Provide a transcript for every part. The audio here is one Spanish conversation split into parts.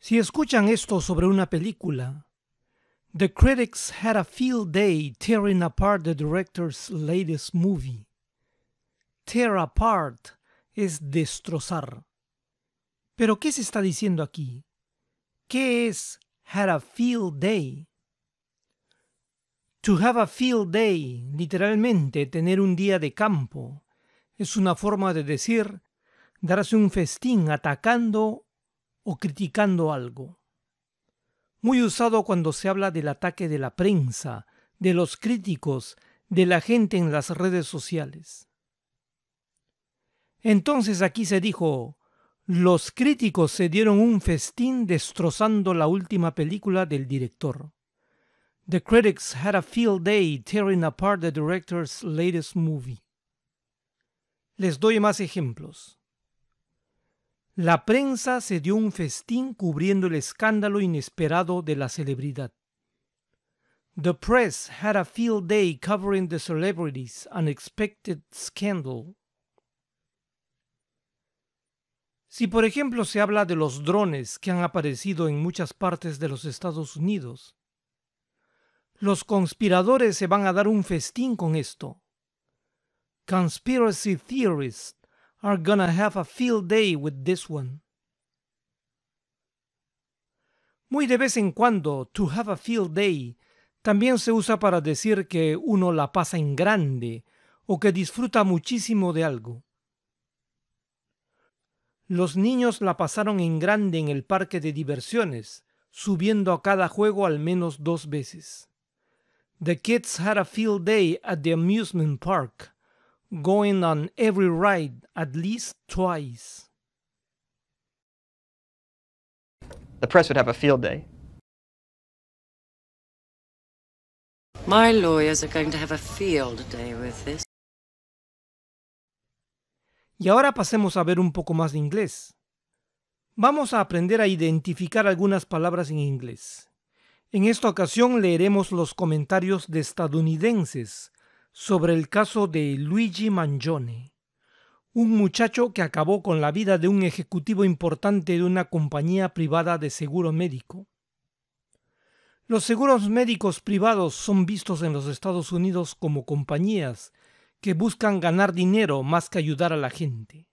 Si escuchan esto sobre una película, The critics had a field day tearing apart the director's latest movie. Tear apart es destrozar. Pero ¿qué se está diciendo aquí? ¿Qué es had a field day? To have a field day, literalmente tener un día de campo, es una forma de decir darse un festín atacando o criticando algo. Muy usado cuando se habla del ataque de la prensa, de los críticos, de la gente en las redes sociales. Entonces aquí se dijo, los críticos se dieron un festín destrozando la última película del director. The critics had a field day tearing apart the director's latest movie. Les doy más ejemplos. La prensa se dio un festín cubriendo el escándalo inesperado de la celebridad. The press had a field day covering the celebrity's unexpected scandal. Si por ejemplo se habla de los drones que han aparecido en muchas partes de los Estados Unidos, los conspiradores se van a dar un festín con esto. Conspiracy theorists are gonna have a field day with this one. Muy de vez en cuando, to have a field day también se usa para decir que uno la pasa en grande o que disfruta muchísimo de algo. Los niños la pasaron en grande en el parque de diversiones, subiendo a cada juego al menos dos veces. The kids had a field day at the amusement park going on every ride at least twice. The press would have a field day. My lawyers are going to have a field day with this. Y ahora pasemos a ver un poco más de inglés. Vamos a aprender a identificar algunas palabras en inglés. En esta ocasión leeremos los comentarios de estadounidenses sobre el caso de Luigi Mangione, un muchacho que acabó con la vida de un ejecutivo importante de una compañía privada de seguro médico. Los seguros médicos privados son vistos en los Estados Unidos como compañías que buscan ganar dinero más que ayudar a la gente.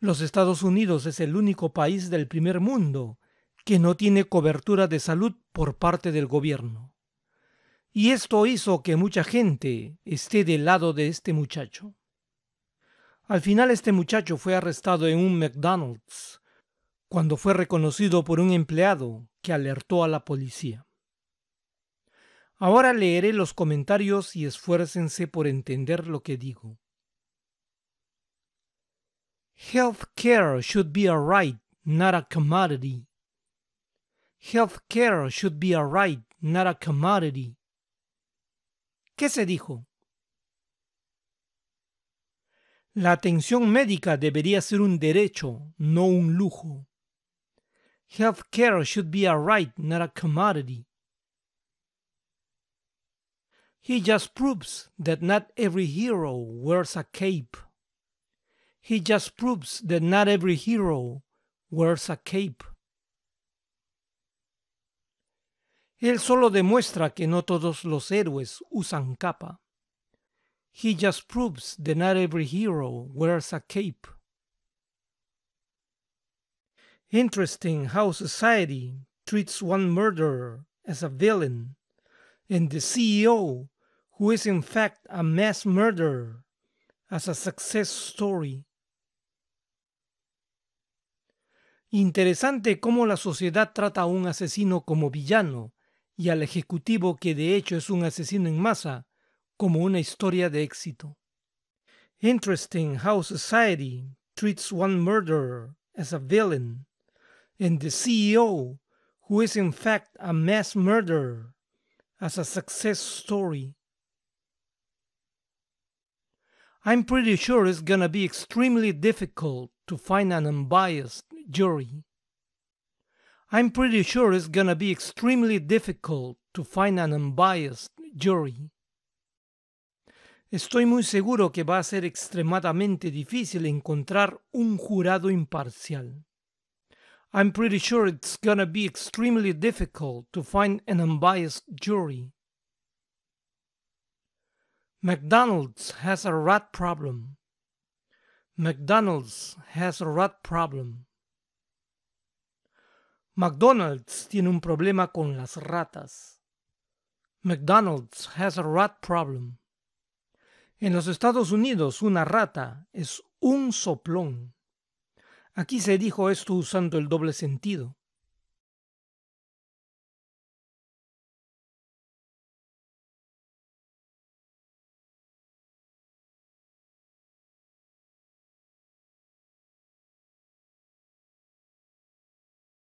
Los Estados Unidos es el único país del primer mundo que no tiene cobertura de salud por parte del gobierno. Y esto hizo que mucha gente esté del lado de este muchacho. Al final este muchacho fue arrestado en un McDonald's cuando fue reconocido por un empleado que alertó a la policía. Ahora leeré los comentarios y esfuércense por entender lo que digo. Health care should be a right, not a commodity. care should be a right, not a commodity. ¿Qué se dijo? La atención médica debería ser un derecho, no un lujo. care should be a right, not a commodity. He just proves that not every hero wears a cape. He just proves that not every hero wears a cape. Él solo demuestra que no todos los héroes usan capa. He just proves that not every hero wears a cape. Interesting how society treats one murderer as a villain and the CEO, who is in fact a mass murderer, as a success story. Interesante cómo la sociedad trata a un asesino como villano y al Ejecutivo que de hecho es un asesino en masa, como una historia de éxito. Interesting how society treats one murderer as a villain, and the CEO, who is in fact a mass murderer, as a success story. I'm pretty sure it's gonna be extremely difficult to find an unbiased jury. I'm pretty sure it's gonna be extremely difficult to find an unbiased jury. Estoy muy seguro que va a ser extremadamente difícil encontrar un jurado imparcial. I'm pretty sure it's gonna be extremely difficult to find an unbiased jury. McDonald's has a rat problem. McDonald's has a rat problem. McDonald's tiene un problema con las ratas. McDonald's has a rat problem. En los Estados Unidos una rata es un soplón. Aquí se dijo esto usando el doble sentido.